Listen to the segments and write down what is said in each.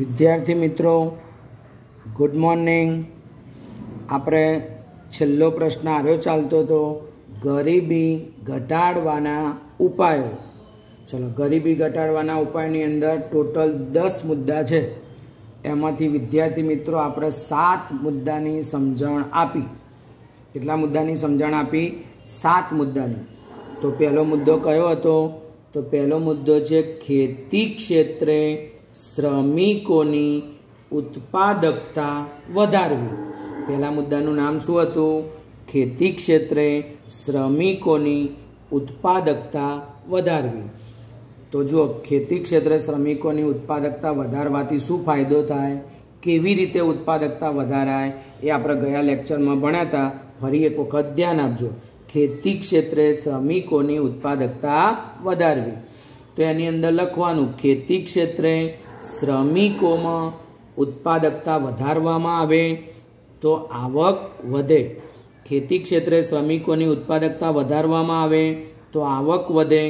વિદ્યાર્થી મિત્રો good morning આપણે છેલ્લો પ્રશ્ન આવ્યો ચાલતો હતો ગરીબી ઘટાડવાના ઉપાયો ચલો ગરીબી ઘટાડવાના ઉપાયની અંદર ટોટલ દસ મુદ્દા છે એમાંથી વિદ્યાર્થી મિત્રો આપણે સાત મુદ્દાની સમજણ આપી કેટલા મુદ્દાની સમજણ આપી સાત મુદ્દાની તો પહેલો મુદ્દો કયો હતો તો પહેલો મુદ્દો છે ખેતી ક્ષેત્રે શ્રમિકોની ઉત્પાદકતા વધારવી પહેલા મુદ્દાનું નામ શું હતું ખેતી ક્ષેત્રે શ્રમિકોની ઉત્પાદકતા વધારવી તો જુઓ ખેતી ક્ષેત્રે શ્રમિકોની ઉત્પાદકતા વધારવાથી શું ફાયદો થાય કેવી રીતે ઉત્પાદકતા વધારાય એ આપણે ગયા લેક્ચરમાં ભણ્યા ફરી એક વખત ધ્યાન આપજો ખેતી ક્ષેત્રે શ્રમિકોની ઉત્પાદકતા વધારવી તો એની અંદર લખવાનું ખેતી ક્ષેત્રે શ્રમિકોમાં ઉત્પાદકતા વધારવામાં આવે તો આવક વધે ખેતી ક્ષેત્રે શ્રમિકોની ઉત્પાદકતા વધારવામાં આવે તો આવક વધે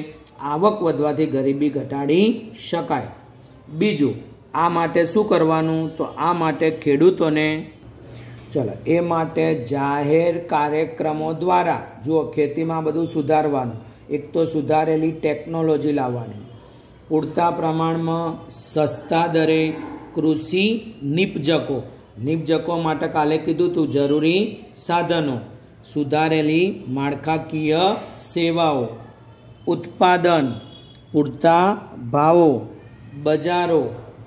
આવક વધવાથી ગરીબી ઘટાડી શકાય બીજું આ માટે શું કરવાનું તો આ માટે ખેડૂતોને ચલો એ માટે જાહેર કાર્યક્રમો દ્વારા જુઓ ખેતીમાં બધું સુધારવાનું એક તો સુધારેલી ટેકનોલોજી લાવવાની પૂરતા પ્રમાણમાં સસ્તા દરે કૃષિ નિપજકો નિપજકો માટે કાલે કીધું હતું જરૂરી સાધનો સુધારેલી માળખાકીય સેવાઓ ઉત્પાદન પૂરતા ભાવો બજારો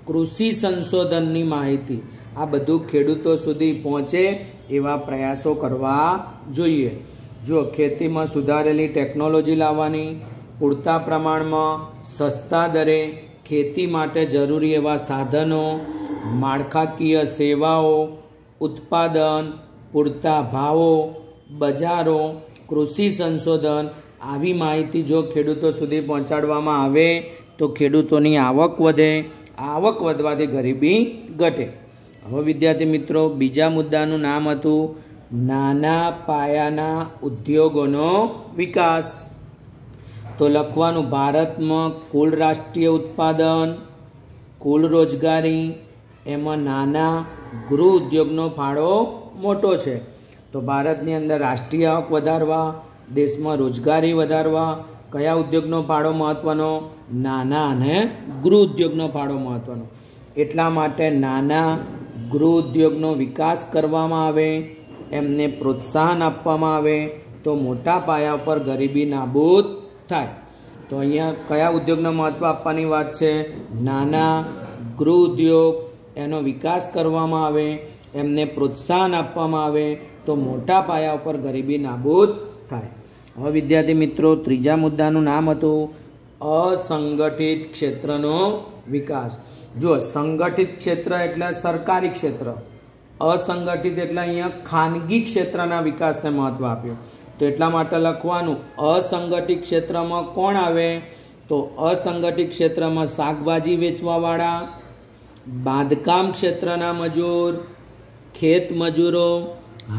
કૃષિ સંશોધનની માહિતી આ બધું ખેડૂતો સુધી પહોંચે એવા પ્રયાસો કરવા જોઈએ જો ખેતીમાં સુધારેલી ટેકનોલોજી લાવવાની પૂરતા પ્રમાણમાં સસ્તા દરે ખેતી માટે જરૂરી એવા સાધનો માળખાકીય સેવાઓ ઉત્પાદન પૂરતા ભાવો બજારો કૃષિ સંશોધન આવી માહિતી જો ખેડૂતો સુધી પહોંચાડવામાં આવે તો ખેડૂતોની આવક વધે આવક વધવાથી ગરીબી ઘટે હવે વિદ્યાર્થી મિત્રો બીજા મુદ્દાનું નામ હતું નાના પાયાના ઉદ્યોગોનો વિકાસ તો લખવાનું ભારતમાં કુલ રાષ્ટ્રીય ઉત્પાદન કુલ રોજગારી એમાં નાના ગૃહ ઉદ્યોગનો ફાળો મોટો છે તો ભારતની અંદર રાષ્ટ્રીય હક વધારવા દેશમાં રોજગારી વધારવા કયા ઉદ્યોગનો ફાળો મહત્ત્વનો નાના અને ગૃહ ઉદ્યોગનો ફાળો મહત્ત્વનો એટલા માટે નાના ગૃહ ઉદ્યોગનો વિકાસ કરવામાં આવે એમને પ્રોત્સાહન આપવામાં આવે તો મોટા પાયા પર ગરીબી નાબૂદ થાય તો અહીંયા કયા ઉદ્યોગને મહત્ત્વ આપવાની વાત છે નાના ગૃહ ઉદ્યોગ એનો વિકાસ કરવામાં આવે એમને પ્રોત્સાહન આપવામાં આવે તો મોટા પાયા ઉપર ગરીબી નાબૂદ થાય હવે વિદ્યાર્થી મિત્રો ત્રીજા મુદ્દાનું નામ હતું અસંગઠિત ક્ષેત્રનો વિકાસ જો સંગઠિત ક્ષેત્ર એટલે સરકારી ક્ષેત્ર અસંગઠિત એટલે અહીંયા ખાનગી ક્ષેત્રના વિકાસને મહત્ત્વ આપ્યું તો એટલા માટે લખવાનું અસંગઠિત ક્ષેત્રમાં કોણ આવે તો અસંગઠિત ક્ષેત્રમાં શાકભાજી વેચવાવાળા બાંધકામ ક્ષેત્રના મજૂર ખેત મજૂરો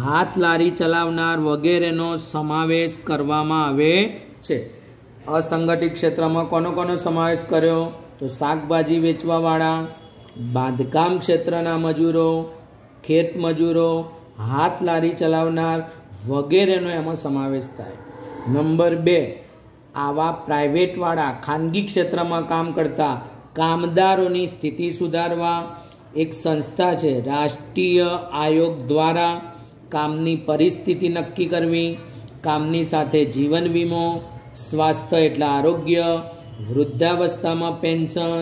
હાથ લારી ચલાવનાર વગેરેનો સમાવેશ કરવામાં આવે છે અસંગઠિત ક્ષેત્રમાં કોનો કોનો સમાવેશ કર્યો તો શાકભાજી વેચવાવાળા બાંધકામ ક્ષેત્રના મજૂરો ખેત મજૂરો હાથ લારી ચલાવનાર વગેરેનો એમાં સમાવેશ થાય નંબર બે આવા પ્રાઇવેટવાળા ખાનગી ક્ષેત્રમાં કામ કરતા કામદારોની સ્થિતિ સુધારવા એક સંસ્થા છે રાષ્ટ્રીય આયોગ દ્વારા કામની પરિસ્થિતિ નક્કી કરવી કામની સાથે જીવન વીમો સ્વાસ્થ્ય એટલે આરોગ્ય વૃદ્ધાવસ્થામાં પેન્શન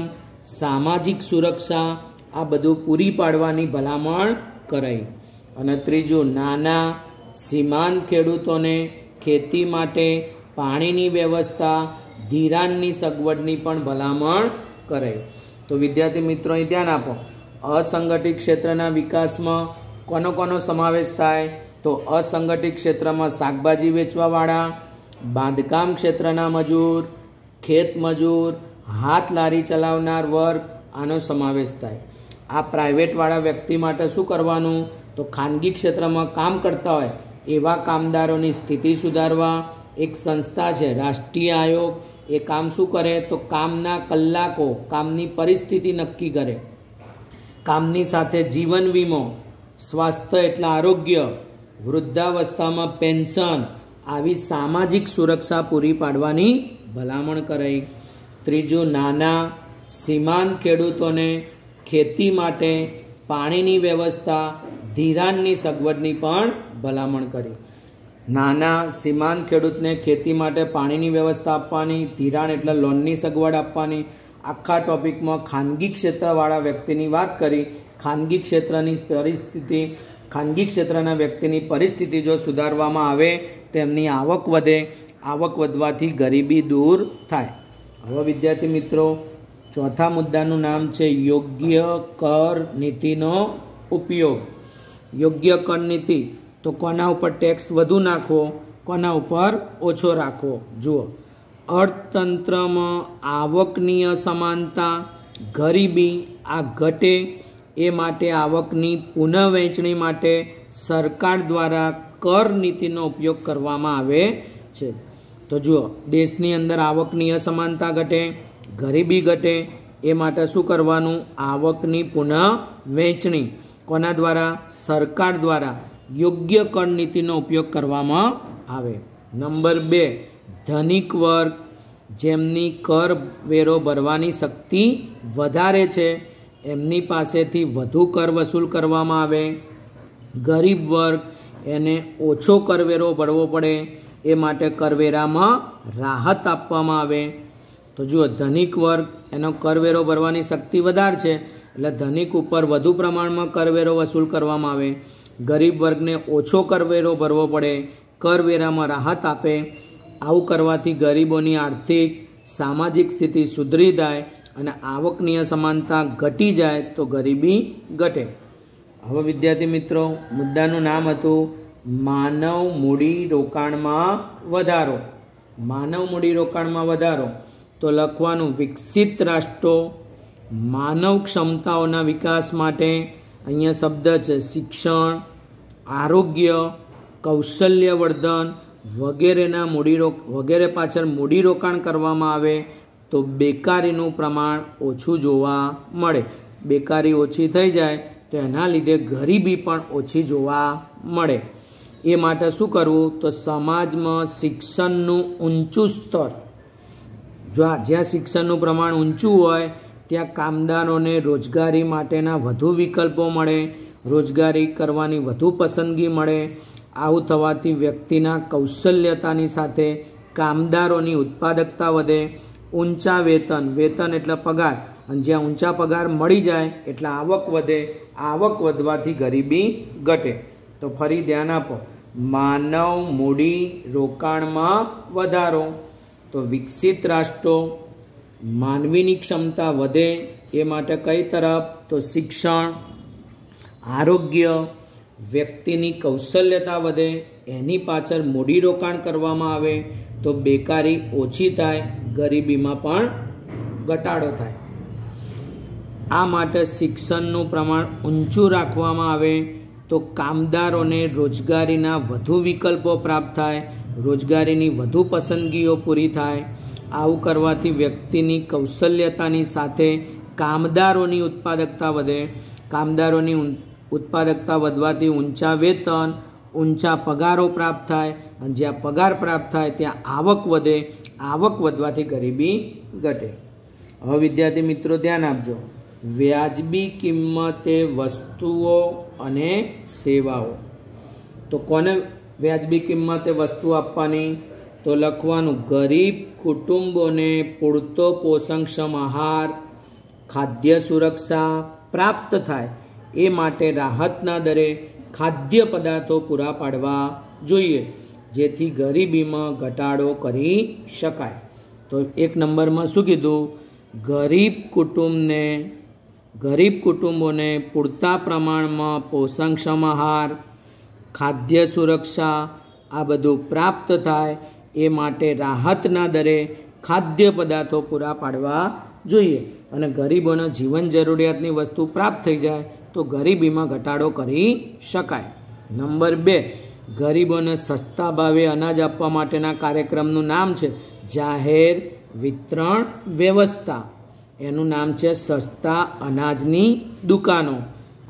સામાજિક સુરક્ષા આ બધું પૂરી પાડવાની ભલામણ કરાઈ અને ત્રીજું નાના સીમાંત ખેડૂતોને ખેતી માટે પાણીની વ્યવસ્થા ધિરાણની સગવડની પણ ભલામણ કરે તો વિદ્યાર્થી મિત્રો અહીં ધ્યાન આપો અસંગઠિત ક્ષેત્રના વિકાસમાં કોનો કોનો સમાવેશ થાય તો અસંગઠિત ક્ષેત્રમાં શાકભાજી વેચવાવાળા બાંધકામ ક્ષેત્રના મજૂર ખેત મજૂર હાથ લારી ચલાવનાર વર્ગ આનો સમાવેશ થાય આ પ્રાઇવેટવાળા વ્યક્તિ માટે શું કરવાનું તો ખાનગી ક્ષેત્રમાં કામ કરતા હોય એવા કામદારોની સ્થિતિ સુધારવા એક સંસ્થા છે રાષ્ટ્રીય આયોગ એ કામ શું કરે તો કામના કલાકો કામની પરિસ્થિતિ નક્કી કરે કામની સાથે જીવન વીમો સ્વાસ્થ્ય એટલે આરોગ્ય વૃદ્ધાવસ્થામાં પેન્શન આવી સામાજિક સુરક્ષા પૂરી પાડવાની ભલામણ કરાઈ ત્રીજું નાના સીમાંત ખેડૂતોને ખેતી માટે પાણીની વ્યવસ્થા ધિરાણની સગવડની પણ ભલામણ કરી નાના સીમાંત ખેડૂતને ખેતી માટે પાણીની વ્યવસ્થા આપવાની ધિરાણ એટલે લોનની સગવડ આપવાની આખા ટોપિકમાં ખાનગી ક્ષેત્રવાળા વ્યક્તિની વાત કરી ખાનગી ક્ષેત્રની પરિસ્થિતિ ખાનગી ક્ષેત્રના વ્યક્તિની પરિસ્થિતિ જો સુધારવામાં આવે તેમની આવક વધે આવક વધવાથી ગરીબી દૂર થાય હવે વિદ્યાર્થી મિત્રો ચોથા મુદ્દાનું નામ છે યોગ્ય કર નીતિનો ઉપયોગ યોગ્ય કર નીતિ તો કોના ઉપર ટેક્સ વધુ નાખવો કોના ઉપર ઓછો રાખવો જુઓ અર્થતંત્રમાં આવકની અસમાનતા ગરીબી આ ઘટે એ માટે આવકની પુનઃવહેંચણી માટે સરકાર દ્વારા કર નીતિનો ઉપયોગ કરવામાં આવે છે તો જુઓ દેશની અંદર આવકની અસમાનતા ઘટે ગરીબી ઘટે એ માટે શું કરવાનું આવકની પુનઃ વહેંચણી કોના દ્વારા સરકાર દ્વારા યોગ્ય કર નીતિનો ઉપયોગ કરવામાં આવે નંબર બે ધનિક વર્ગ જેમની કર વેરો ભરવાની શક્તિ વધારે છે એમની પાસેથી વધુ કર વસૂલ કરવામાં આવે ગરીબ વર્ગ એને ઓછો કરવેરો ભરવો પડે એ માટે કરવેરામાં રાહત આપવામાં આવે તો જુઓ ધનિક વર્ગ એનો કરવેરો ભરવાની શક્તિ વધારે છે એટલે ધનિક ઉપર વધુ પ્રમાણમાં કરવેરો વસૂલ કરવામાં આવે ગરીબ વર્ગને ઓછો કરવેરો ભરવો પડે કરવેરામાં રાહત આપે આવું કરવાથી ગરીબોની આર્થિક સામાજિક સ્થિતિ સુધરી જાય અને આવકની અસમાનતા ઘટી જાય તો ગરીબી ઘટે હવે વિદ્યાર્થી મિત્રો મુદ્દાનું નામ હતું માનવ મૂડી રોકાણમાં વધારો માનવ મૂડી રોકાણમાં વધારો તો લખવાનું વિકસિત રાષ્ટ્રો માનવ ક્ષમતાઓના વિકાસ માટે અહીંયા શબ્દ છે શિક્ષણ આરોગ્ય કૌશલ્યવર્ધન વગેરેના મૂડીરો વગેરે પાછળ મૂડીરોકાણ કરવામાં આવે તો બેકારીનું પ્રમાણ ઓછું જોવા મળે બેકારી ઓછી થઈ જાય તો એના લીધે ગરીબી પણ ઓછી જોવા મળે એ માટે શું કરવું તો સમાજમાં શિક્ષણનું ઊંચું સ્તર જો જ્યાં શિક્ષણનું પ્રમાણ ઊંચું હોય ત્યાં કામદારોને રોજગારી માટેના વધુ વિકલ્પો મળે રોજગારી કરવાની વધુ પસંદગી મળે આવું થવાથી વ્યક્તિના કૌશલ્યતાની સાથે કામદારોની ઉત્પાદકતા વધે ઊંચા વેતન વેતન એટલે પગાર અને જ્યાં ઊંચા પગાર મળી જાય એટલે આવક વધે આવક વધવાથી ગરીબી ઘટે તો ફરી ધ્યાન આપો માનવ મૂડી રોકાણમાં વધારો તો વિકસિત રાષ્ટ્રો માનવીની ક્ષમતા વધે એ માટે કઈ તરફ તો શિક્ષણ આરોગ્ય વ્યક્તિની કૌશલ્યતા વધે એની પાછળ મૂડી રોકાણ કરવામાં આવે તો બેકારી ઓછી થાય ગરીબીમાં પણ ઘટાડો થાય આ માટે શિક્ષણનું પ્રમાણ ઊંચું રાખવામાં આવે તો કામદારોને રોજગારીના વધુ વિકલ્પો પ્રાપ્ત થાય રોજગારીની વધુ પસંદગીઓ પૂરી થાય આવું કરવાથી વ્યક્તિની કૌશલ્યતાની સાથે કામદારોની ઉત્પાદકતા વધે કામદારોની ઉત્પાદકતા વધવાથી ઊંચા વેતન ઊંચા પગારો પ્રાપ્ત થાય અને જ્યાં પગાર પ્રાપ્ત થાય ત્યાં આવક વધે આવક વધવાથી ગરીબી ઘટે હવે વિદ્યાર્થી મિત્રો ધ્યાન આપજો વ્યાજબી કિંમતે વસ્તુઓ અને સેવાઓ તો કોને વ્યાજબી કિંમતે વસ્તુ આપવાની તો લખવાનું ગરીબ કુટુંબોને પૂરતો પોષણક્ષમ આહાર ખાદ્ય સુરક્ષા પ્રાપ્ત થાય એ માટે રાહતના દરે ખાદ્ય પદાર્થો પૂરા પાડવા જોઈએ જેથી ગરીબીમાં ઘટાડો કરી શકાય તો એક નંબરમાં શું કીધું ગરીબ કુટુંબને ગરીબ કુટુંબોને પૂરતા પ્રમાણમાં પોષણક્ષમ આહાર ખાદ્ય સુરક્ષા આ બધું પ્રાપ્ત થાય એ માટે રાહતના દરે ખાદ્ય પદાર્થો પૂરા પાડવા જોઈએ અને ગરીબોના જીવન જરૂરિયાતની વસ્તુ પ્રાપ્ત થઈ જાય તો ગરીબીમાં ઘટાડો કરી શકાય નંબર બે ગરીબોને સસ્તા ભાવે અનાજ આપવા માટેના કાર્યક્રમનું નામ છે જાહેર વિતરણ વ્યવસ્થા એનું નામ છે સસ્તા અનાજની દુકાનો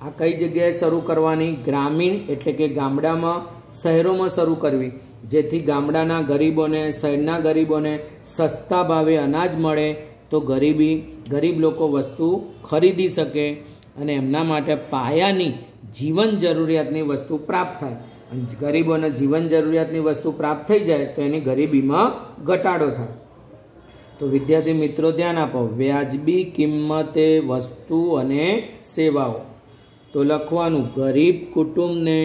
આ કઈ જગ્યાએ શરૂ કરવાની ગ્રામીણ એટલે કે ગામડામાં શહેરોમાં શરૂ કરવી જેથી ગામડાના ગરીબોને શહેરના ગરીબોને સસ્તા ભાવે અનાજ મળે તો ગરીબી ગરીબ લોકો વસ્તુ ખરીદી શકે અને એમના માટે પાયાની જીવન જરૂરિયાતની વસ્તુ પ્રાપ્ત થાય અને ગરીબોને જીવન જરૂરિયાતની વસ્તુ પ્રાપ્ત થઈ જાય તો એની ગરીબીમાં ઘટાડો થાય તો વિદ્યાર્થી મિત્રો ધ્યાન આપો વ્યાજબી કિંમતે વસ્તુ અને સેવાઓ તો લખવાનું ગરીબ કુટુંબને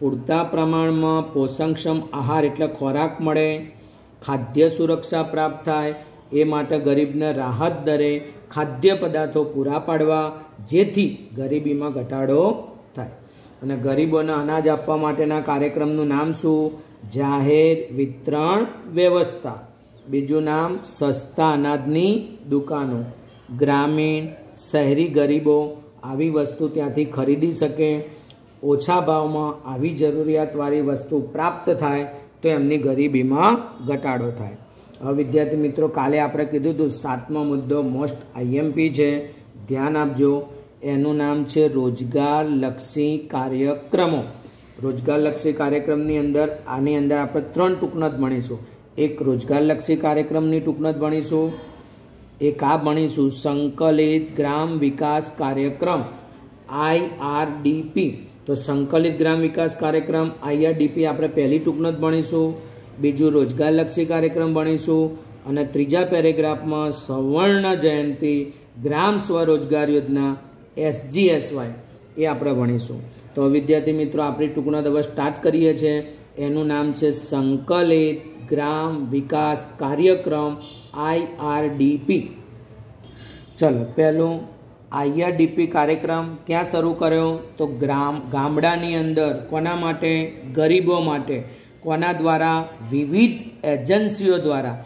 પૂરતા પ્રમાણમાં પોષણક્ષમ આહાર એટલે ખોરાક મળે ખાદ્ય સુરક્ષા પ્રાપ્ત થાય એ માટે ગરીબને રાહત દરે ખાદ્ય પદાર્થો પૂરા પાડવા જેથી ગરીબીમાં ઘટાડો થાય અને ગરીબોને અનાજ આપવા માટેના કાર્યક્રમનું નામ શું જાહેર વિતરણ વ્યવસ્થા બીજું નામ સસ્તા અનાજની દુકાનો ગ્રામીણ શહેરી ગરીબો આવી વસ્તુ ત્યાંથી ખરીદી શકે ઓછા ભાવમાં આવી જરૂરિયાતવાળી વસ્તુ પ્રાપ્ત થાય તો એમની ગરીબીમાં ઘટાડો થાય હવે વિદ્યાર્થી મિત્રો કાલે આપણે કીધું હતું સાતમો મુદ્દો મોસ્ટ આઈએમપી છે ધ્યાન આપજો એનું નામ છે રોજગારલક્ષી કાર્યક્રમો રોજગારલક્ષી કાર્યક્રમની અંદર આની અંદર આપણે ત્રણ ટૂંકનત ભણીશું એક રોજગારલક્ષી કાર્યક્રમની ટૂંકનત ભણીશું એક આ ભણીશું સંકલિત ગ્રામ વિકાસ કાર્યક્રમ આઈઆરડીપી તો સંકલિત ગ્રામ વિકાસ કાર્યક્રમ આઈઆરડીપી આપણે પહેલી ટૂંકનો જ ભણીશું બીજું રોજગારલક્ષી કાર્યક્રમ ભણીશું અને ત્રીજા પેરેગ્રાફમાં સવર્ણ જયંતિ ગ્રામ સ્વરોજગાર યોજના એસજીએસવાય એ આપણે ભણીશું તો વિદ્યાર્થી મિત્રો આપણી ટૂંકનો દવા સ્ટાર્ટ કરીએ છીએ એનું નામ છે સંકલિત ગ્રામ વિકાસ કાર્યક્રમ આઈઆરડીપી ચલો પહેલું આઈઆરડીપી કાર્યક્રમ ક્યાં શરૂ કર્યો તો ગ્રામ ગામડાની અંદર કોના માટે ગરીબો માટે કોના દ્વારા વિવિધ એજન્સીઓ દ્વારા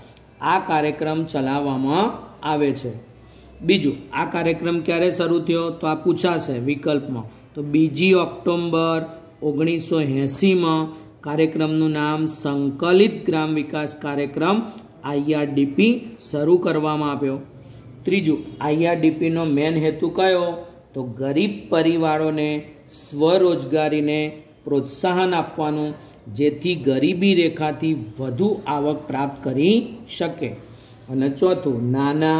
આ કાર્યક્રમ ચલાવવામાં આવે છે બીજું આ કાર્યક્રમ ક્યારે શરૂ થયો તો આ પૂછાશે વિકલ્પમાં તો બીજી ઓક્ટોમ્બર ઓગણીસો એંસીમાં કાર્યક્રમનું નામ સંકલિત ગ્રામ વિકાસ કાર્યક્રમ આઈઆરડીપી શરૂ કરવામાં આવ્યો ત્રીજું આઈઆરડીપીનો મેન હેતુ કયો તો ગરીબ પરિવારોને સ્વરોજગારીને પ્રોત્સાહન આપવાનું જેથી ગરીબી રેખાથી વધુ આવક પ્રાપ્ત કરી શકે અને ચોથું નાના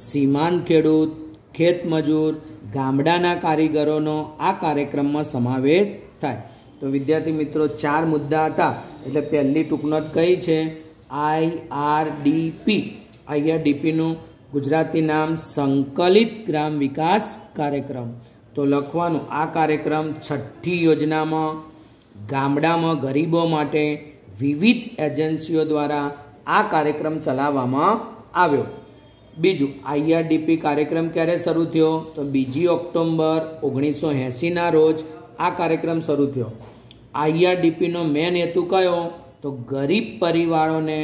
સીમાંત ખેડૂત ખેતમજૂર ગામડાના કારીગરોનો આ કાર્યક્રમમાં સમાવેશ થાય તો વિદ્યાર્થી મિત્રો ચાર મુદ્દા હતા એટલે પહેલી ટૂંકનોટ કઈ છે આઈ આર આઈઆરડીપી આઈઆરડીપીનું ગુજરાતી નામ સંકલિત ગ્રામ વિકાસ કાર્યક્રમ તો લખવાનો આ કાર્યક્રમ છઠ્ઠી યોજનામાં ગામડામાં ગરીબો માટે વિવિધ એજન્સીઓ દ્વારા આ કાર્યક્રમ ચલાવવામાં આવ્યો બીજું આઈઆરડીપી કાર્યક્રમ ક્યારે શરૂ થયો તો બીજી ઓક્ટોમ્બર ઓગણીસો એંસીના રોજ આ કાર્યક્રમ શરૂ થયો આઈઆરડીપીનો મેન હેતુ કયો તો ગરીબ પરિવારોને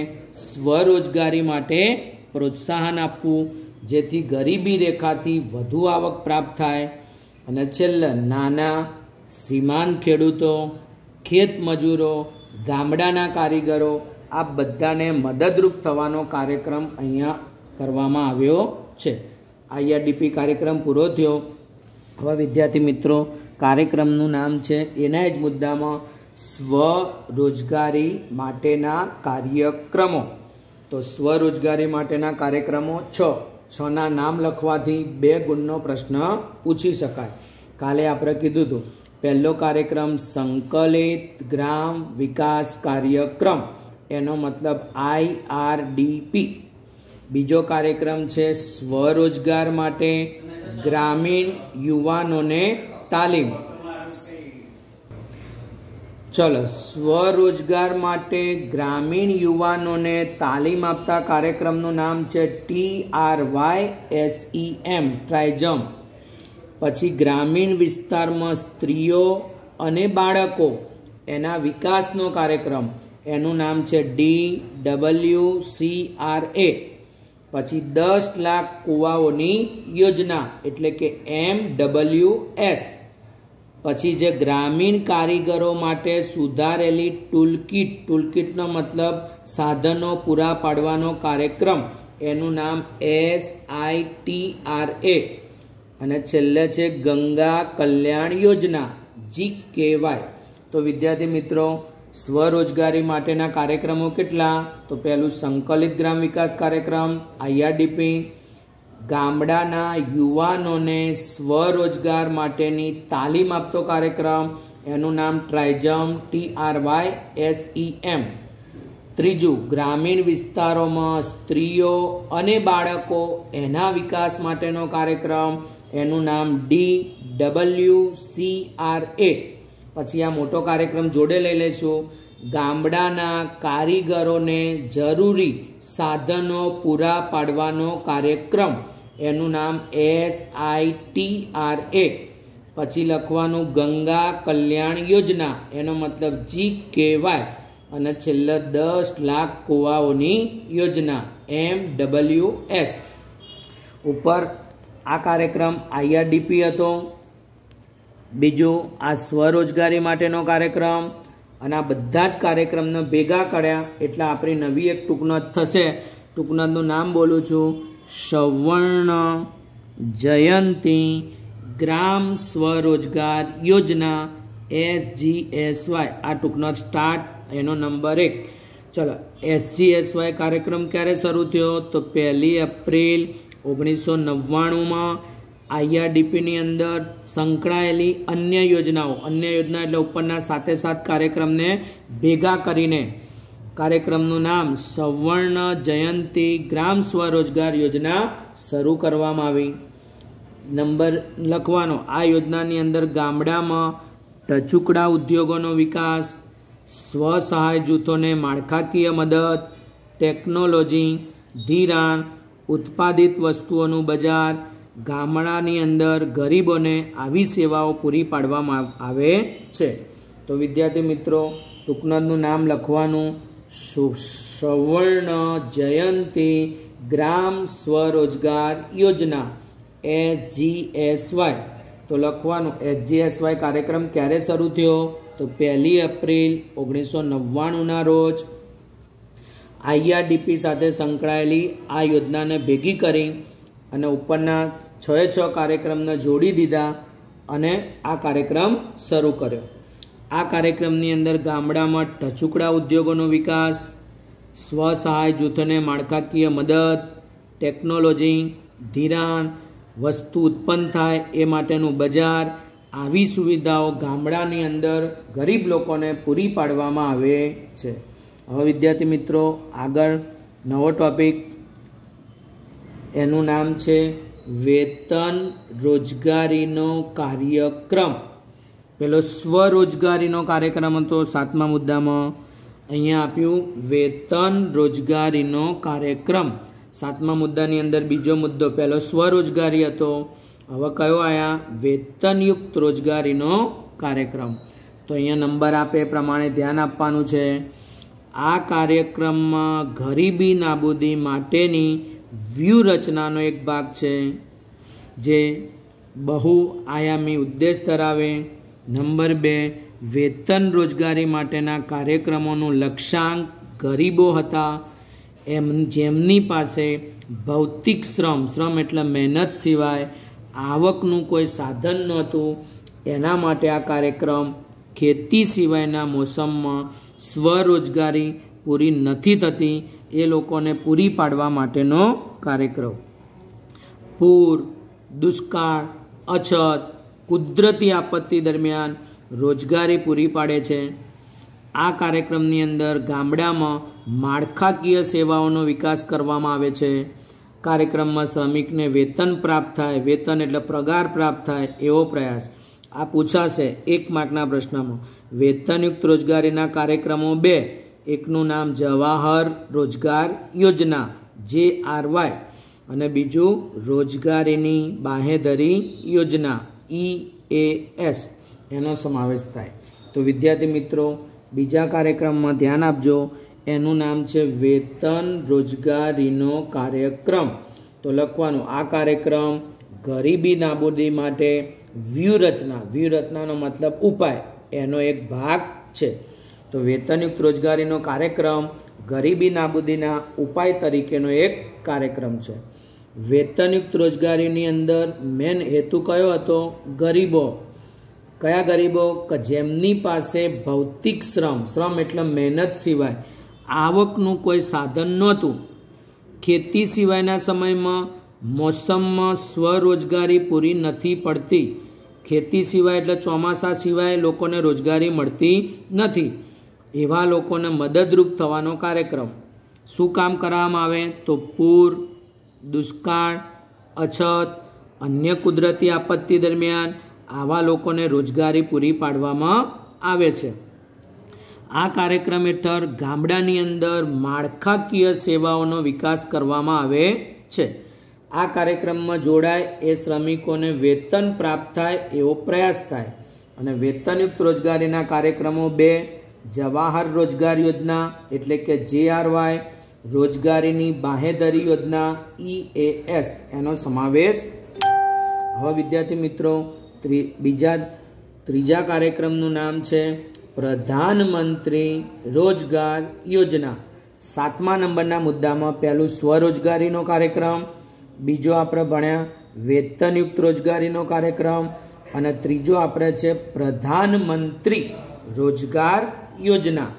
સ્વરોજગારી માટે પ્રોત્સાહન આપવું જેથી ગરીબી રેખાથી વધુ આવક પ્રાપ્ત થાય અને છેલ્લે નાના સીમાંત ખેડૂતો ખેત મજૂરો ગામડાના કારીગરો આ બધાને મદદરૂપ થવાનો કાર્યક્રમ અહીંયા કરવામાં આવ્યો છે આઈઆરડીપી કાર્યક્રમ પૂરો થયો હવે વિદ્યાર્થી મિત્રો કાર્યક્રમનું નામ છે એના જ મુદ્દામાં સ્વરોજગારી માટેના કાર્યક્રમો તો સ્વરોજગારી માટેના કાર્યક્રમો છ છના નામ લખવાથી બે ગુણનો પ્રશ્ન પૂછી શકાય કાલે આપણે કીધું હતું પહેલો કાર્યક્રમ સંકલિત ગ્રામ વિકાસ કાર્યક્રમ એનો મતલબ આઈ આર ડી પી બીજો કાર્યક્રમ છે સ્વરોજગાર માટે ગ્રામીણ યુવાનોને તાલીમ ચલો સ્વરોજગાર માટે ગ્રામીણ યુવાનોને તાલીમ આપતા કાર્યક્રમનું નામ છે T R Y S E M TRYSEM પછી ગ્રામીણ વિસ્તારમાં સ્ત્રીઓ અને બાળકો એના વિકાસનો કાર્યક્રમ એનું નામ છે D W C R A પછી દસ લાખ કુવાઓની યોજના એટલે કે એમ ડબલ્યુ એસ પછી જે ગ્રામીણ કારીગરો માટે સુધારેલી ટૂલકીટ ટૂલકીટનો મતલબ સાધનો પૂરા પાડવાનો કાર્યક્રમ એનું નામ S I T R A અને છેલ્લે છે ગંગા કલ્યાણ યોજના જી કેવાય તો વિદ્યાર્થી મિત્રો સ્વરોજગારી માટેના કાર્યક્રમો કેટલા તો પહેલું સંકલિત ગ્રામ વિકાસ કાર્યક્રમ આઈઆરડીપી ગામડાના યુવાનોને સ્વરોજગાર માટેની તાલીમ આપતો કાર્યક્રમ એનું નામ TRYSEM T R Y S E M ત્રીજું ગ્રામીણ વિસ્તારોમાં સ્ત્રીઓ અને બાળકો એના વિકાસ માટેનો કાર્યક્રમ એનું નામ D W C R A પછી આ મોટો કાર્યક્રમ જોડે લઈ લઈશું ગામડાના કારીગરોને જરૂરી સાધનો પૂરા પાડવાનો કાર્યક્રમ એનું નામ S I T R A પછી લખવાનું ગંગા કલ્યાણ યોજના એનો મતલબ જી કેવાય અને છેલ્લે દસ લાખ કુવાઓની યોજના એમ ડબલ્યુ એસ ઉપર આ કાર્યક્રમ આઈઆરડીપી હતો બીજો આ સ્વરોજગારી માટેનો કાર્યક્રમ અને આ બધા જ કાર્યક્રમને ભેગા કર્યા એટલે આપણી નવી એક ટૂંકનોંધ થશે ટૂંકનોંધનું નામ બોલું છું સવર્ણ જયંતી ગ્રામ સ્વરોજગાર યોજના વાય આ ટૂંકનો સ્ટાર્ટ એનો નંબર એક ચલો એસજીએસવાય કાર્યક્રમ ક્યારે શરૂ થયો તો પહેલી એપ્રિલ ઓગણીસો નવ્વાણુંમાં આઈઆરડીપીની અંદર સંકળાયેલી અન્ય યોજનાઓ અન્ય યોજના એટલે ઉપરના સાથે સાથ કાર્યક્રમને ભેગા કરીને કાર્યક્રમનું નામ સવર્ણ જયંતિ ગ્રામ સ્વરોજગાર યોજના શરૂ કરવામાં આવી નંબર લખવાનો આ યોજનાની અંદર ગામડામાં ટચુકડા ઉદ્યોગોનો વિકાસ સ્વસહાય જૂથોને માળખાકીય મદદ ટેકનોલોજી ધિરાણ ઉત્પાદિત વસ્તુઓનું બજાર ગામડાની અંદર ગરીબોને આવી સેવાઓ પૂરી પાડવામાં આવે છે તો વિદ્યાર્થી મિત્રો ટૂંકનદનું નામ લખવાનું સવર્ણ જયંતી ગ્રામ સ્વરોજગાર યોજના એસ વાય તો લખવાનું વાય કાર્યક્રમ ક્યારે શરૂ થયો તો પહેલી એપ્રિલ ઓગણીસો નવ્વાણુંના રોજ આઈઆરડીપી સાથે સંકળાયેલી આ યોજનાને ભેગી કરી અને ઉપરના છ છ કાર્યક્રમને જોડી દીધા અને આ કાર્યક્રમ શરૂ કર્યો આ કાર્યક્રમની અંદર ગામડામાં ટચુકડા ઉદ્યોગોનો વિકાસ સ્વસહાય જૂથોને માળખાકીય મદદ ટેકનોલોજી ધિરાણ વસ્તુ ઉત્પન્ન થાય એ માટેનું બજાર આવી સુવિધાઓ ગામડાની અંદર ગરીબ લોકોને પૂરી પાડવામાં આવે છે હવે વિદ્યાર્થી મિત્રો આગળ નવો ટોપિક એનું નામ છે વેતન રોજગારીનો કાર્યક્રમ પેલો સ્વરોજગારીનો કાર્યક્રમ હતો સાતમા મુદ્દામાં અહીંયા આપ્યું વેતન રોજગારીનો કાર્યક્રમ સાતમા મુદ્દાની અંદર બીજો મુદ્દો પહેલો સ્વરોજગારી હતો હવે કયો આયા વેતનયુક્ત રોજગારીનો કાર્યક્રમ તો અહીંયા નંબર આપે પ્રમાણે ધ્યાન આપવાનું છે આ કાર્યક્રમમાં ગરીબી નાબૂદી માટેની વ્યૂહરચનાનો એક ભાગ છે જે બહુ આયામી ઉદ્દેશ ધરાવે નંબર બે વેતન રોજગારી માટેના કાર્યક્રમોનું લક્ષ્યાંક ગરીબો હતા એમ જેમની પાસે ભૌતિક શ્રમ શ્રમ એટલે મહેનત સિવાય આવકનું કોઈ સાધન નહોતું એના માટે આ કાર્યક્રમ ખેતી સિવાયના મોસમમાં સ્વરોજગારી પૂરી નથી થતી એ લોકોને પૂરી પાડવા માટેનો કાર્યક્રમ પૂર દુષ્કાળ અછત કુદરતી આપત્તિ દરમિયાન રોજગારી પૂરી પાડે છે આ કાર્યક્રમની અંદર ગામડામાં માળખાકીય સેવાઓનો વિકાસ કરવામાં આવે છે કાર્યક્રમમાં શ્રમિકને વેતન પ્રાપ્ત થાય વેતન એટલે પ્રગાર પ્રાપ્ત થાય એવો પ્રયાસ આ પૂછાશે એક માર્કના પ્રશ્નમાં વેતનયુક્ત રોજગારીના કાર્યક્રમો બે એકનું નામ જવાહર રોજગાર યોજના જે આરવાય અને બીજું રોજગારીની બાહેધરી યોજના ઈ એ એસ એનો સમાવેશ થાય તો વિદ્યાર્થી મિત્રો બીજા કાર્યક્રમમાં ધ્યાન આપજો એનું નામ છે વેતન રોજગારીનો કાર્યક્રમ તો લખવાનો આ કાર્યક્રમ ગરીબી નાબૂદી માટે વ્યૂહરચના વ્યૂહરચનાનો મતલબ ઉપાય એનો એક ભાગ છે તો વેતનયુક્ત રોજગારીનો કાર્યક્રમ ગરીબી નાબૂદીના ઉપાય તરીકેનો એક કાર્યક્રમ છે વેતનયુક્ત રોજગારીની અંદર મેન હેતુ કયો હતો ગરીબો કયા ગરીબો કે જેમની પાસે ભૌતિક શ્રમ શ્રમ એટલે મહેનત સિવાય આવકનું કોઈ સાધન નહોતું ખેતી સિવાયના સમયમાં મોસમમાં સ્વરોજગારી પૂરી નથી પડતી ખેતી સિવાય એટલે ચોમાસા સિવાય લોકોને રોજગારી મળતી નથી એવા લોકોને મદદરૂપ થવાનો કાર્યક્રમ શું કામ કરવામાં આવે તો પૂર દુષ્કાળ અછત અન્ય કુદરતી આપત્તિ દરમિયાન આવા લોકોને રોજગારી પૂરી પાડવામાં આવે છે આ કાર્યક્રમ હેઠળ ગામડાની અંદર માળખાકીય સેવાઓનો વિકાસ કરવામાં આવે છે આ કાર્યક્રમમાં જોડાય એ શ્રમિકોને વેતન પ્રાપ્ત થાય એવો પ્રયાસ થાય અને વેતનયુક્ત રોજગારીના કાર્યક્રમો બે જવાહર રોજગાર યોજના એટલે કે વાય રોજગારીની બાહેધરી યોજના ઈએએસ એનો સમાવેશ હવે વિદ્યાર્થી મિત્રો બીજા ત્રીજા કાર્યક્રમનું નામ છે પ્રધાનમંત્રી રોજગાર યોજના સાતમા નંબરના મુદ્દામાં પહેલું સ્વરોજગારીનો કાર્યક્રમ બીજો આપણે ભણ્યા વેતનયુક્ત રોજગારીનો કાર્યક્રમ અને ત્રીજો આપણે છે પ્રધાનમંત્રી રોજગાર યોજના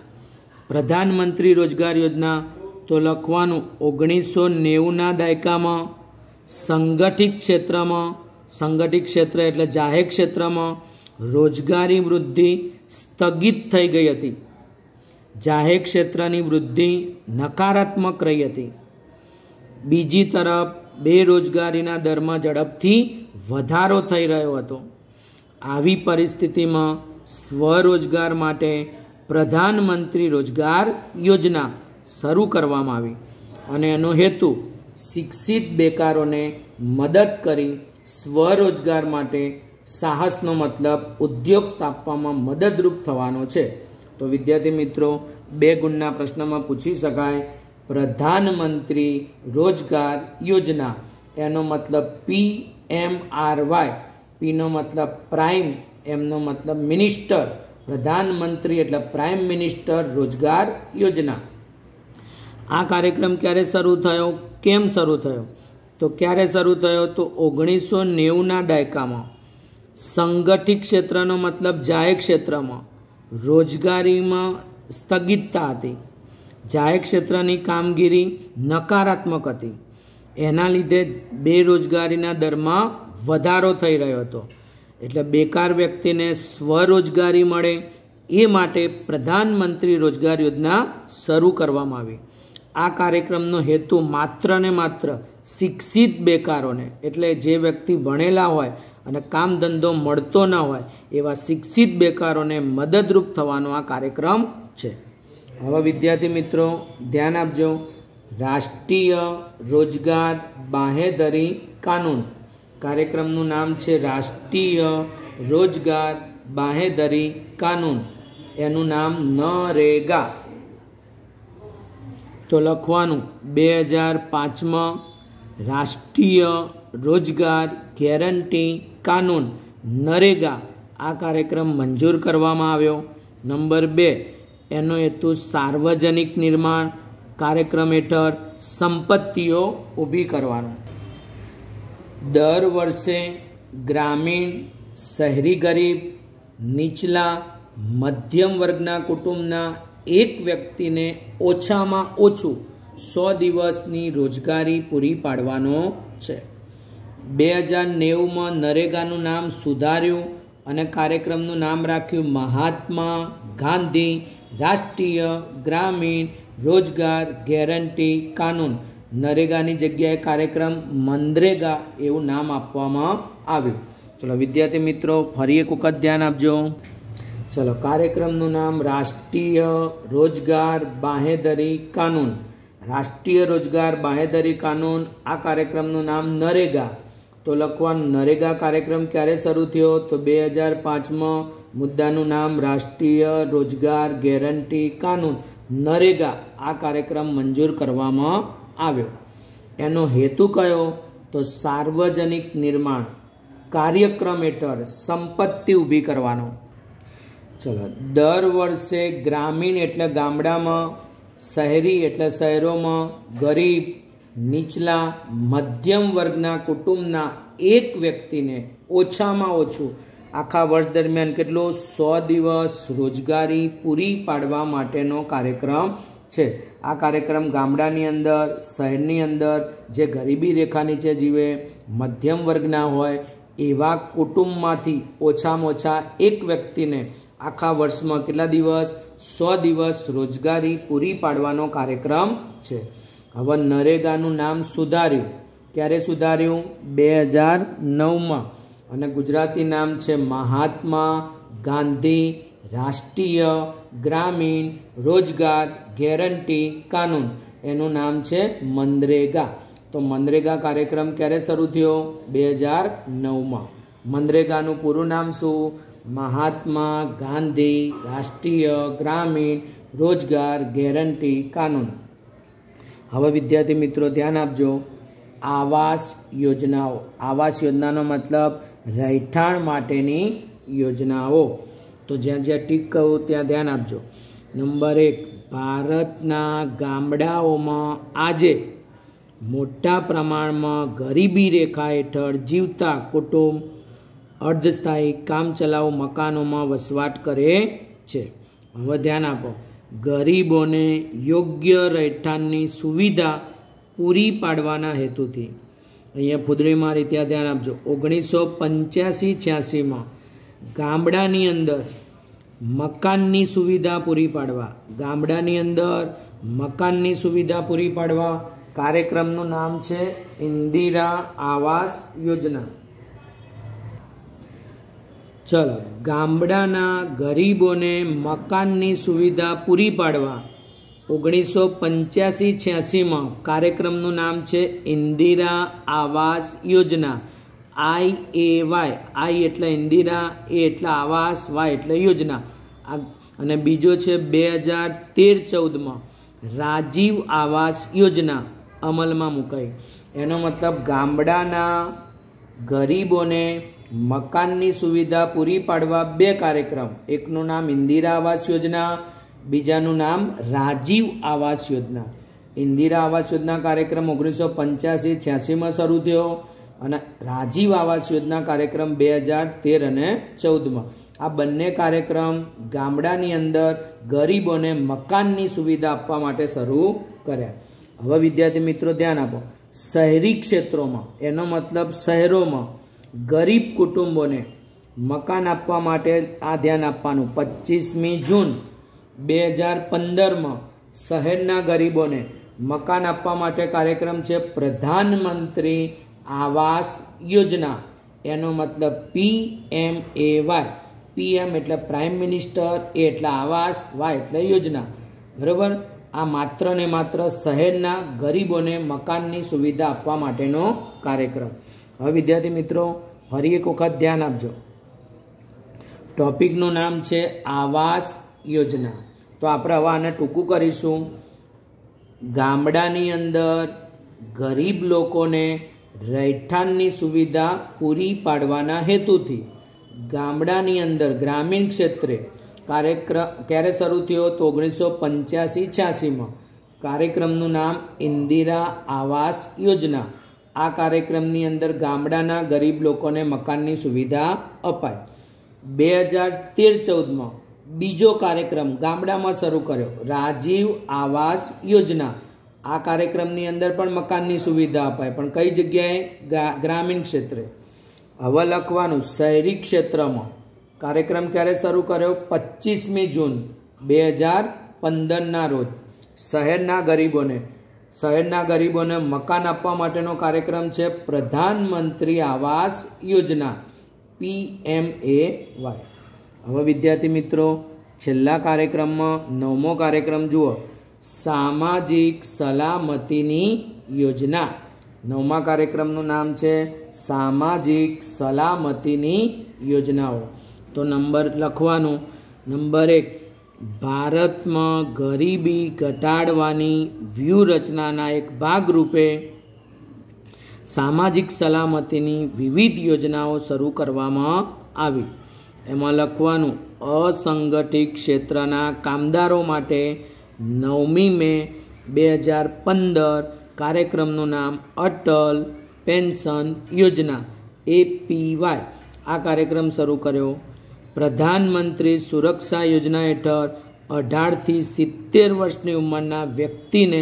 પ્રધાનમંત્રી રોજગાર યોજના તો લખવાનું ઓગણીસો નેવુંના દાયકામાં સંગઠિત ક્ષેત્રમાં સંગઠિત ક્ષેત્ર એટલે જાહેર ક્ષેત્રમાં રોજગારી વૃદ્ધિ સ્થગિત થઈ ગઈ હતી જાહેર ક્ષેત્રની વૃદ્ધિ નકારાત્મક રહી હતી બીજી તરફ બેરોજગારીના દરમાં ઝડપથી વધારો થઈ રહ્યો હતો આવી પરિસ્થિતિમાં સ્વરોજગાર માટે પ્રધાનમંત્રી રોજગાર યોજના શરૂ કરવામાં આવી અને એનો હેતુ શિક્ષિત બેકારોને મદદ કરી સ્વરોજગાર માટે સાહસનો મતલબ ઉદ્યોગ સ્થાપવામાં મદદરૂપ થવાનો છે તો વિદ્યાર્થી મિત્રો બે ગુણના પ્રશ્નમાં પૂછી શકાય પ્રધાનમંત્રી રોજગાર યોજના એનો મતલબ પી એમ આર વાય પીનો મતલબ પ્રાઇમ એમનો મતલબ મિનિસ્ટર પ્રધાનમંત્રી એટલે પ્રાઇમ મિનિસ્ટર રોજગાર યોજના આ કાર્યક્રમ ક્યારે શરૂ થયો કેમ શરૂ થયો તો ક્યારે શરૂ થયો તો ઓગણીસો નેવુંના દાયકામાં સંગઠિત ક્ષેત્રનો મતલબ જાહેર ક્ષેત્રમાં રોજગારીમાં સ્થગિતતા હતી જાહેર ક્ષેત્રની કામગીરી નકારાત્મક હતી એના લીધે બેરોજગારીના દરમાં વધારો થઈ રહ્યો હતો એટલે બેકાર વ્યક્તિને સ્વરોજગારી મળે એ માટે પ્રધાનમંત્રી રોજગાર યોજના શરૂ કરવામાં આવી આ કાર્યક્રમનો હેતુ માત્ર ને માત્ર શિક્ષિત બેકારોને એટલે જે વ્યક્તિ ભણેલા હોય અને કામ ધંધો મળતો ન હોય એવા શિક્ષિત બેકારોને મદદરૂપ થવાનો આ કાર્યક્રમ છે હવે વિદ્યાર્થી મિત્રો ધ્યાન આપજો રાષ્ટ્રીય રોજગાર બાહેધરી કાનૂન કાર્યક્રમનું નામ છે રાષ્ટ્રીય રોજગાર બાહેધરી કાનૂન એનું નામ નરેગા તો લખવાનું બે હજાર પાંચમાં રાષ્ટ્રીય રોજગાર ગેરંટી કાનૂન નરેગા આ કાર્યક્રમ મંજૂર કરવામાં આવ્યો નંબર બે એનો હેતુ સાર્વજનિક નિર્માણ કાર્યક્રમ હેઠળ સંપત્તિઓ ઊભી કરવાનો દર વર્ષે ગ્રામીણ શહેરી ગરીબ નીચલા મધ્યમ વર્ગના કુટુંબના એક વ્યક્તિને ઓછામાં ઓછું સો દિવસની રોજગારી પૂરી પાડવાનો છે બે હજાર નેવુંમાં નરેગાનું નામ સુધાર્યું અને કાર્યક્રમનું નામ રાખ્યું મહાત્મા ગાંધી રાષ્ટ્રીય ગ્રામીણ રોજગાર ગેરંટી કાનૂન નરેગાની જગ્યાએ કાર્યક્રમ મનરેગા એવું નામ આપવામાં આવ્યું ચલો વિદ્યાર્થી મિત્રો ફરી એક વખત ધ્યાન આપજો ચલો કાર્યક્રમનું નામ રાષ્ટ્રીય રોજગાર બાહેધરી કાનૂન રાષ્ટ્રીય રોજગાર બાહેધરી કાનૂન આ કાર્યક્રમનું નામ નરેગા તો લખવાનું નરેગા કાર્યક્રમ ક્યારે શરૂ થયો તો બે હજાર પાંચમાં મુદ્દાનું નામ રાષ્ટ્રીય રોજગાર ગેરંટી કાનૂન નરેગા આ કાર્યક્રમ મંજૂર કરવામાં આવ્યો એનો હેતુ કયો તો સાર્વજનિક નિર્માણ કાર્યક્રમ હેઠળ સંપત્તિ ઊભી કરવાનો ચલો દર વર્ષે ગ્રામીણ એટલે ગામડામાં શહેરી એટલે શહેરોમાં ગરીબ નીચલા મધ્યમ વર્ગના કુટુંબના એક વ્યક્તિને ઓછામાં ઓછું આખા વર્ષ દરમિયાન કેટલો સો દિવસ રોજગારી પૂરી પાડવા માટેનો કાર્યક્રમ છે આ કાર્યક્રમ ગામડાની અંદર શહેરની અંદર જે ગરીબી રેખા નીચે જીવે મધ્યમ વર્ગના હોય એવા કુટુંબમાંથી ઓછામાં ઓછા એક વ્યક્તિને આખા વર્ષમાં કેટલા દિવસ સો દિવસ રોજગારી પૂરી પાડવાનો કાર્યક્રમ છે હવે નરેગાનું નામ સુધાર્યું ક્યારે સુધાર્યું બે હજાર નવમાં અને ગુજરાતી નામ છે મહાત્મા ગાંધી રાષ્ટ્રીય ગ્રામીણ રોજગાર ગેરંટી કાનૂન એનું નામ છે મનરેગા તો મનરેગા કાર્યક્રમ ક્યારે શરૂ થયો બે હજાર નવમાં મનરેગાનું પૂરું નામ શું મહાત્મા ગાંધી રાષ્ટ્રીય ગ્રામીણ રોજગાર ગેરંટી કાનૂન હવે વિદ્યાર્થી મિત્રો ધ્યાન આપજો આવાસ યોજનાઓ આવાસ યોજનાનો મતલબ રહેઠાણ માટેની યોજનાઓ તો જ્યાં જ્યાં ટીક કહું ત્યાં ધ્યાન આપજો નંબર એક ભારતના ગામડાઓમાં આજે મોટા પ્રમાણમાં ગરીબી રેખા હેઠળ જીવતા કુટુંબ અર્ધસ્થાયી કામચલાઉ મકાનોમાં વસવાટ કરે છે હવે ધ્યાન આપો ગરીબોને યોગ્ય રહેઠાણની સુવિધા પૂરી પાડવાના હેતુથી અહીંયા ફુદડીમાં રીતે ધ્યાન આપજો ઓગણીસો પંચ્યાસી છ્યાસીમાં ગામડાની અંદર મકાનની સુવિધા પૂરી પાડવા ગામડાની અંદર મકાનની સુવિધા પૂરી પાડવા કાર્યક્રમનું નામ છે ઇન્દિરા આવાસ યોજના ચલો ગામડાના ગરીબોને મકાનની સુવિધા પૂરી પાડવા ઓગણીસો પંચ્યાસી છ્યાસીમાં કાર્યક્રમનું નામ છે ઇન્દિરા આવાસ યોજના આઈ એ વાય આઈ એટલે ઇન્દિરા એ એટલે આવાસ વાય એટલે યોજના આ અને બીજો છે બે હજાર તેર ચૌદમાં રાજીવ આવાસ યોજના અમલમાં મુકાઈ એનો મતલબ ગામડાના ગરીબોને મકાનની સુવિધા પૂરી પાડવા બે કાર્યક્રમ એકનું નામ ઇન્દિરા આવાસ યોજના બીજાનું નામ રાજીવ આવાસ યોજના ઇન્દિરા આવાસ યોજના કાર્યક્રમ ઓગણીસો પંચ્યાસી છ્યાસીમાં શરૂ થયો અને રાજીવ આવાસ યોજના કાર્યક્રમ બે હજાર તેર અને ચૌદમાં આ બંને કાર્યક્રમ ગામડાની અંદર ગરીબોને મકાનની સુવિધા આપવા માટે શરૂ કર્યા હવે વિદ્યાર્થી મિત્રો ધ્યાન આપો શહેરી ક્ષેત્રોમાં એનો મતલબ શહેરોમાં ગરીબ કુટુંબોને મકાન આપવા માટે આ ધ્યાન આપવાનું પચીસમી જૂન બે હજાર પંદરમાં શહેરના ગરીબોને મકાન આપવા માટે કાર્યક્રમ છે પ્રધાનમંત્રી આવાસ યોજના એનો મતલબ P M A Y PM એટલે પ્રાઇમ મિનિસ્ટર એ એટલે આવાસ વાય એટલે યોજના બરાબર આ માત્ર ને માત્ર શહેરના ગરીબોને મકાનની સુવિધા આપવા માટેનો કાર્યક્રમ હવે વિદ્યાર્થી મિત્રો ફરી એક વખત ધ્યાન આપજો ટોપિકનું નામ છે આવાસ યોજના તો આપણે હવે આને ટૂંકું કરીશું ગામડાની અંદર ગરીબ લોકોને રહેઠાણની સુવિધા પૂરી પાડવાના હેતુથી ગામડાની અંદર ગ્રામીણ ક્ષેત્રે કાર્યક્રમ ક્યારે શરૂ થયો તો ઓગણીસો પંચ્યાસી છ્યાસીમાં કાર્યક્રમનું નામ ઇન્દિરા આવાસ યોજના આ કાર્યક્રમની અંદર ગામડાના ગરીબ લોકોને મકાનની સુવિધા અપાય બે હજાર તેર ચૌદમાં બીજો કાર્યક્રમ ગામડામાં શરૂ કર્યો રાજીવ આવાસ યોજના આ કાર્યક્રમની અંદર પણ મકાનની સુવિધા અપાય પણ કઈ જગ્યાએ ગ્રામીણ ક્ષેત્રે હવે લખવાનું શહેરી ક્ષેત્રમાં કાર્યક્રમ ક્યારે શરૂ કર્યો પચીસમી જૂન બે હજાર પંદરના રોજ શહેરના ગરીબોને શહેરના ગરીબોને મકાન આપવા માટેનો કાર્યક્રમ છે પ્રધાનમંત્રી આવાસ યોજના પી પીએમએ વાય હવે વિદ્યાર્થી મિત્રો છેલ્લા કાર્યક્રમમાં નવમો કાર્યક્રમ જુઓ સામાજિક સલામતીની યોજના નવમા કાર્યક્રમનું નામ છે સામાજિક સલામતીની યોજનાઓ તો નંબર લખવાનો નંબર એક ભારતમાં ગરીબી ઘટાડવાની વ્યૂહરચનાના એક ભાગરૂપે સામાજિક સલામતીની વિવિધ યોજનાઓ શરૂ કરવામાં આવી એમાં લખવાનું અસંગઠિત ક્ષેત્રના કામદારો માટે નવમી મે બે હજાર પંદર કાર્યક્રમનું નામ અટલ પેન્શન યોજના એપીવાય આ કાર્યક્રમ શરૂ કર્યો પ્રધાનમંત્રી સુરક્ષા યોજના હેઠળ અઢારથી સિત્તેર વર્ષની ઉંમરના વ્યક્તિને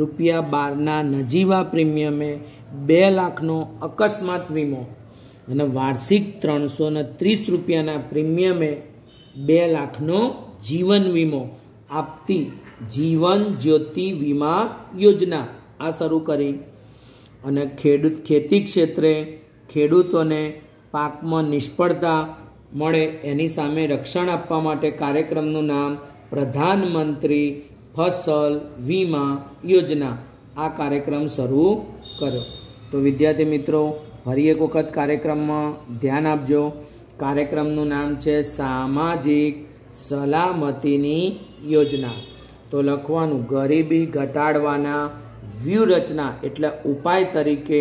રૂપિયા બારના નજીવા પ્રીમિયમે બે લાખનો અકસ્માત વીમો અને વાર્ષિક ત્રણસો ત્રીસ રૂપિયાના પ્રીમિયમે બે લાખનો જીવન વીમો આપતી જીવન જ્યોતિ વીમા યોજના આ શરૂ કરી અને ખેડૂત ખેતી ક્ષેત્રે ખેડૂતોને પાકમાં નિષ્ફળતા મળે એની સામે રક્ષણ આપવા માટે કાર્યક્રમનું નામ પ્રધાનમંત્રી ફસલ વીમા યોજના આ કાર્યક્રમ શરૂ કર્યો તો વિદ્યાર્થી મિત્રો ફરી એક વખત કાર્યક્રમમાં ધ્યાન આપજો કાર્યક્રમનું નામ છે સામાજિક સલામતીની યોજના તો લખવાનું ગરીબી ઘટાડવાના વ્યૂહરચના એટલે ઉપાય તરીકે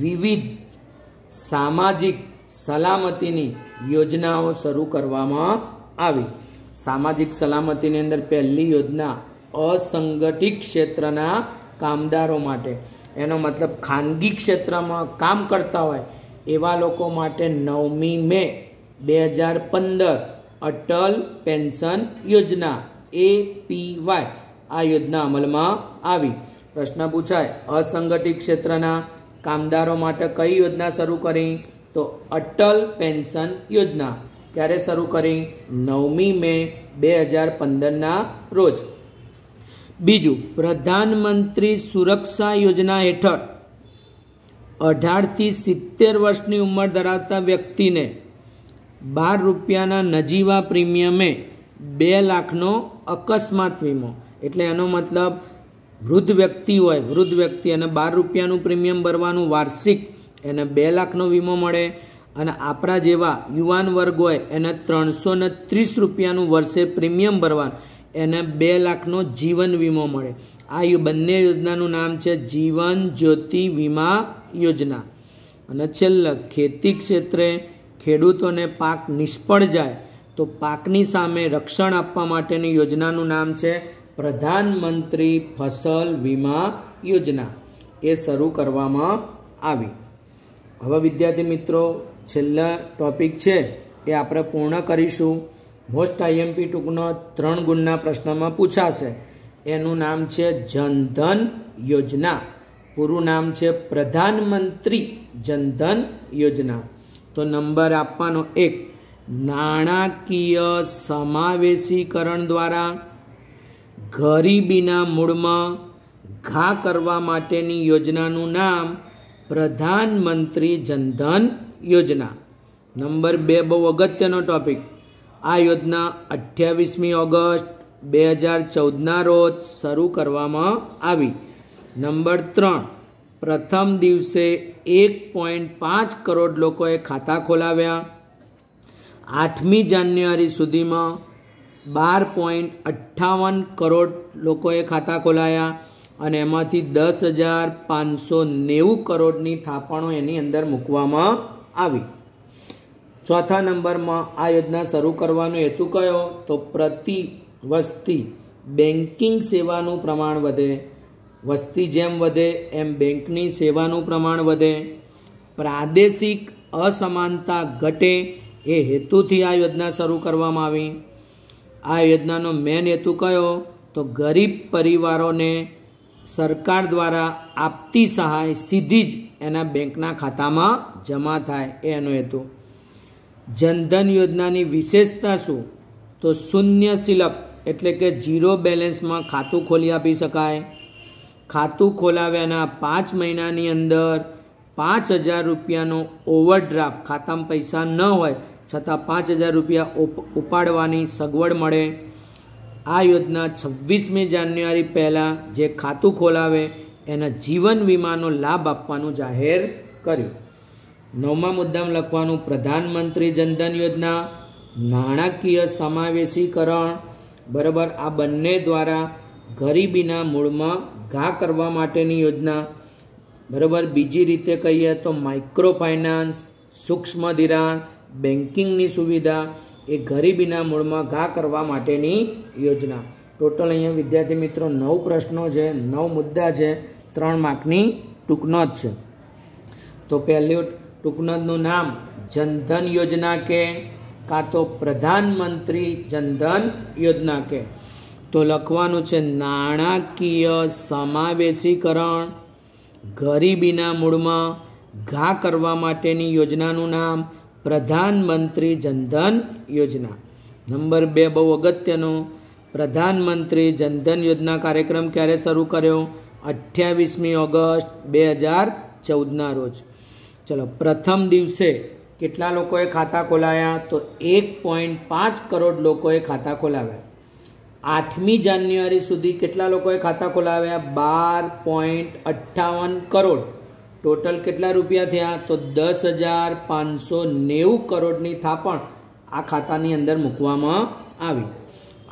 વિવિધ સામાજિક સલામતીની યોજનાઓ શરૂ કરવામાં આવી સામાજિક સલામતીની અંદર પહેલી યોજના અસંગઠિત ક્ષેત્રના કામદારો માટે એનો મતલબ ખાનગી ક્ષેત્રમાં કામ કરતા હોય એવા લોકો માટે નવમી મે બે હજાર પંદર અટલ પેન્શન યોજના એ પી વાય આ યોજના અમલમાં આવી પ્રશ્ન પૂછાય અસંગઠિત ક્ષેત્રના કામદારો માટે કઈ યોજના શરૂ કરી તો અટલ પેન્શન યોજના ક્યારે શરૂ કરી નવમી મે બે હજાર પંદરના રોજ બીજું પ્રધાનમંત્રી સુરક્ષા યોજના હેઠળ અઢારથી સિત્તેર વર્ષની ઉંમર ધરાવતા વ્યક્તિને બાર રૂપિયાના નજીવા પ્રીમિયમે બે લાખનો અકસ્માત વીમો એટલે એનો મતલબ વૃદ્ધ વ્યક્તિ હોય વૃદ્ધ વ્યક્તિ અને બાર રૂપિયાનું પ્રીમિયમ ભરવાનું વાર્ષિક એને બે લાખનો વીમો મળે અને આપણા જેવા યુવાન વર્ગ હોય એને ત્રણસો ને ત્રીસ રૂપિયાનું વર્ષે પ્રીમિયમ ભરવાનું એને બે લાખનો જીવન વીમો મળે આ બંને યોજનાનું નામ છે જીવન જ્યોતિ વીમા યોજના અને છેલ્લે ખેતી ક્ષેત્રે ખેડૂતોને પાક નિષ્ફળ જાય તો પાકની સામે રક્ષણ આપવા માટેની યોજનાનું નામ છે પ્રધાનમંત્રી ફસલ વીમા યોજના એ શરૂ કરવામાં આવી હવે વિદ્યાર્થી મિત્રો છેલ્લા ટોપિક છે એ આપણે પૂર્ણ કરીશું મોસ્ટ આઈએમપી ટૂંકનો ત્રણ ગુણના પ્રશ્નમાં પૂછાશે એનું નામ છે જનધન યોજના પૂરું નામ છે પ્રધાનમંત્રી જનધન યોજના તો નંબર આપવાનો એક નાણાકીય સમાવેશીકરણ દ્વારા ગરીબીના મૂળમાં ઘા કરવા માટેની યોજનાનું નામ પ્રધાનમંત્રી જનધન યોજના નંબર બે બહુ અગત્યનો ટોપિક આ યોજના અઠ્યાવીસમી ઓગસ્ટ બે હજાર ચૌદના રોજ શરૂ કરવામાં આવી નંબર ત્રણ પ્રથમ દિવસે એક પોઈન્ટ પાંચ કરોડ લોકોએ ખાતા ખોલાવ્યા આઠમી જાન્યુઆરી સુધીમાં બાર પોઈન્ટ અઠ્ઠાવન કરોડ લોકોએ ખાતા ખોલાયા અને એમાંથી દસ હજાર પાંચસો નેવું કરોડની થાપણો એની અંદર મૂકવામાં આવી ચોથા નંબરમાં આ યોજના શરૂ કરવાનો હેતુ કયો તો પ્રતિ વસ્તી બેન્કિંગ સેવાનું પ્રમાણ વધે વસ્તી જેમ વધે એમ બેંકની સેવાનું પ્રમાણ વધે પ્રાદેશિક અસમાનતા ઘટે એ હેતુથી આ યોજના શરૂ કરવામાં આવી આ યોજનાનો મેન હેતુ કયો તો ગરીબ પરિવારોને સરકાર દ્વારા આપતી સહાય સીધી જ એના બેંકના ખાતામાં જમા થાય એનો હેતુ જનધન યોજનાની વિશેષતા શું તો શૂન્ય સિલક એટલે કે ઝીરો બેલેન્સમાં ખાતું ખોલી આપી શકાય ખાતું ખોલાવ્યાના પાંચ મહિનાની અંદર પાંચ હજાર રૂપિયાનો ઓવરડ્રાફ્ટ ખાતામાં પૈસા ન હોય છતાં પાંચ હજાર રૂપિયા ઉપાડવાની સગવડ મળે આ યોજના છવ્વીસમી જાન્યુઆરી પહેલાં જે ખાતું ખોલાવે એના જીવન વીમાનો લાભ આપવાનું જાહેર કર્યું નવમા મુદ્દામાં લખવાનું પ્રધાનમંત્રી જનધન યોજના નાણાકીય સમાવેશીકરણ બરાબર આ બંને દ્વારા ગરીબીના મૂળમાં ઘા કરવા માટેની યોજના બરાબર બીજી રીતે કહીએ તો માઇક્રો ફાઇનાન્સ સૂક્ષ્મ ધિરાણ બેન્કિંગની સુવિધા એ ગરીબીના મૂળમાં ઘા કરવા માટેની યોજના ટોટલ અહીંયા વિદ્યાર્થી મિત્રો નવ પ્રશ્નો છે નવ મુદ્દા છે ત્રણ માર્કની જ છે તો પહેલું ટૂંકનોટનું નામ જનધન યોજના કે કાં તો પ્રધાનમંત્રી જનધન યોજના કે તો લખવાનું છે નાણાકીય સમાવેશીકરણ ગરીબીના મૂળમાં ઘા કરવા માટેની યોજનાનું નામ પ્રધાનમંત્રી જનધન યોજના નંબર બે બહુ અગત્યનો પ્રધાનમંત્રી જનધન યોજના કાર્યક્રમ ક્યારે શરૂ કર્યો અઠ્યાવીસમી ઓગસ્ટ બે હજાર ચૌદના રોજ ચલો પ્રથમ દિવસે કેટલા લોકોએ ખાતા ખોલાયા તો એક પોઈન્ટ પાંચ કરોડ લોકોએ ખાતા ખોલાવ્યા આઠમી જાન્યુઆરી સુધી કેટલા લોકોએ ખાતા ખોલાવ્યા બાર પોઈન્ટ અઠ્ઠાવન કરોડ ટોટલ કેટલા રૂપિયા થયા તો દસ હજાર પાંચસો નેવું કરોડની થાપણ આ ખાતાની અંદર મૂકવામાં આવી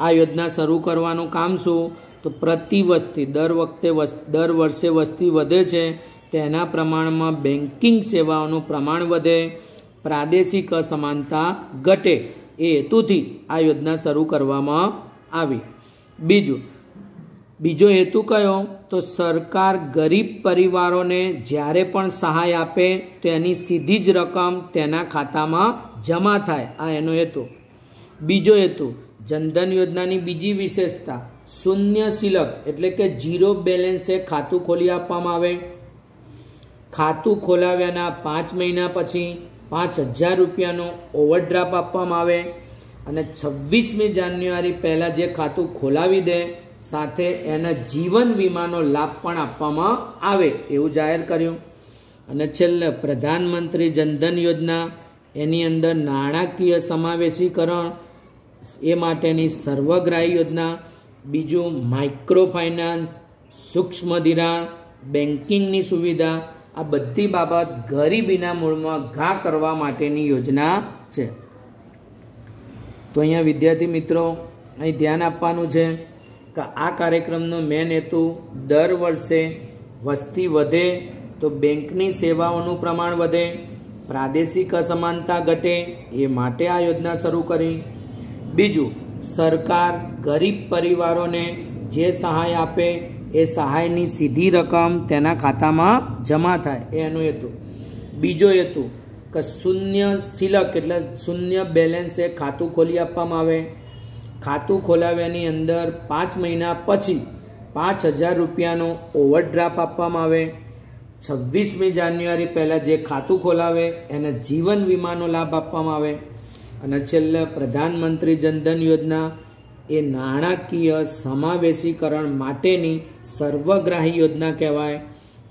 આ યોજના શરૂ કરવાનું કામ શું તો પ્રતિ વસ્તી દર વખતે દર વર્ષે વસ્તી વધે છે તેના પ્રમાણમાં બેન્કિંગ સેવાઓનું પ્રમાણ વધે પ્રાદેશિક અસમાનતા ઘટે એ હેતુથી આ યોજના શરૂ કરવામાં આવી બીજું બીજો હેતુ કયો તો સરકાર ગરીબ પરિવારોને જ્યારે પણ સહાય આપે તો એની સીધી જ રકમ તેના ખાતામાં જમા થાય આ એનો હેતુ બીજો હેતુ જનધન યોજનાની બીજી વિશેષતા શૂન્ય સિલક એટલે કે ઝીરો બેલેન્સે ખાતું ખોલી આપવામાં આવે ખાતું ખોલાવ્યાના પાંચ મહિના પછી પાંચ હજાર રૂપિયાનો ઓવરડ્રાફ્ટ આપવામાં આવે અને છવ્વીસમી જાન્યુઆરી પહેલાં જે ખાતું ખોલાવી દે સાથે એના જીવન વીમાનો લાભ પણ આપવામાં આવે એવું જાહેર કર્યું અને છેલ્લે પ્રધાનમંત્રી જનધન યોજના એની અંદર નાણાકીય સમાવેશીકરણ એ માટેની સર્વગ્રાહી યોજના બીજું માઇક્રો ફાઇનાન્સ સૂક્ષ્મ ધિરાણ બેન્કિંગની સુવિધા આ બધી બાબત ગરીબીના મૂળમાં ઘા કરવા માટેની યોજના છે તો અહીંયા વિદ્યાર્થી મિત્રો અહીં ધ્યાન આપવાનું છે કે આ કાર્યક્રમનો મેન હેતુ દર વર્ષે વસ્તી વધે તો બેંકની સેવાઓનું પ્રમાણ વધે પ્રાદેશિક અસમાનતા ઘટે એ માટે આ યોજના શરૂ કરી બીજું સરકાર ગરીબ પરિવારોને જે સહાય આપે એ સહાયની સીધી રકમ તેના ખાતામાં જમા થાય એનો હેતુ બીજો હેતુ કે શૂન્ય સિલક એટલે શૂન્ય બેલેન્સે ખાતું ખોલી આપવામાં આવે ખાતું ખોલાવ્યાની અંદર પાંચ મહિના પછી પાંચ હજાર રૂપિયાનો ઓવરડ્રાફ્ટ આપવામાં આવે છવ્વીસમી જાન્યુઆરી પહેલાં જે ખાતું ખોલાવે એને જીવન વીમાનો લાભ આપવામાં આવે અને છેલ્લે પ્રધાનમંત્રી જનધન યોજના એ નાણાકીય સમાવેશીકરણ માટેની સર્વગ્રાહી યોજના કહેવાય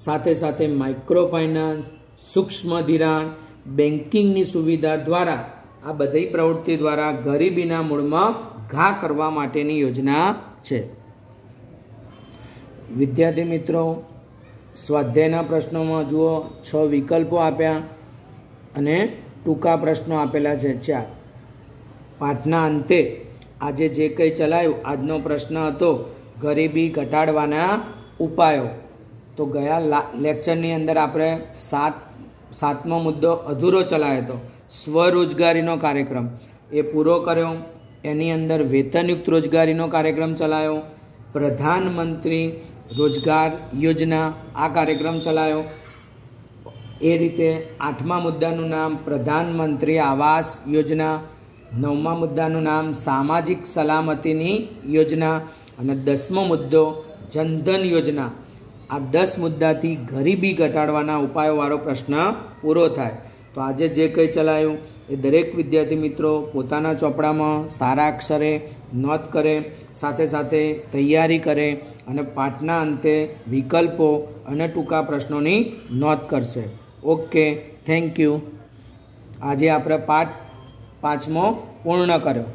સાથે સાથે માઇક્રો ફાઇનાન્સ સૂક્ષ્મ ધિરાણ બેન્કિંગની સુવિધા દ્વારા આ બધી પ્રવૃત્તિ દ્વારા ગરીબીના મૂળમાં ઘા કરવા માટેની યોજના છે વિદ્યાર્થી મિત્રો સ્વાધ્યાયના પ્રશ્નોમાં જુઓ છ વિકલ્પો આપ્યા અને ટૂંકા પ્રશ્નો આપેલા છે ચાર પાઠના અંતે આજે જે કંઈ ચલાવ્યું આજનો પ્રશ્ન હતો ગરીબી ઘટાડવાના ઉપાયો તો ગયા લેક્ચરની અંદર આપણે સાત સાતમો મુદ્દો અધૂરો ચલાવ્યો હતો સ્વરોજગારીનો કાર્યક્રમ એ પૂરો કર્યો એની અંદર વેતનયુક્ત રોજગારીનો કાર્યક્રમ ચલાવ્યો પ્રધાનમંત્રી રોજગાર યોજના આ કાર્યક્રમ ચલાવ્યો એ રીતે આઠમા મુદ્દાનું નામ પ્રધાનમંત્રી આવાસ યોજના નવમા મુદ્દાનું નામ સામાજિક સલામતીની યોજના અને દસમો મુદ્દો જનધન યોજના આ દસ મુદ્દાથી ગરીબી ઘટાડવાના ઉપાયોવાળો પ્રશ્ન પૂરો થાય તો આજે જે કંઈ ચલાવ્યું એ દરેક વિદ્યાર્થી મિત્રો પોતાના ચોપડામાં સારા અક્ષરે નોંધ કરે સાથે સાથે તૈયારી કરે અને પાઠના અંતે વિકલ્પો અને ટૂંકા પ્રશ્નોની નોંધ કરશે ઓકે થેન્ક યુ આજે આપણે પાઠ પાંચમો પૂર્ણ કર્યો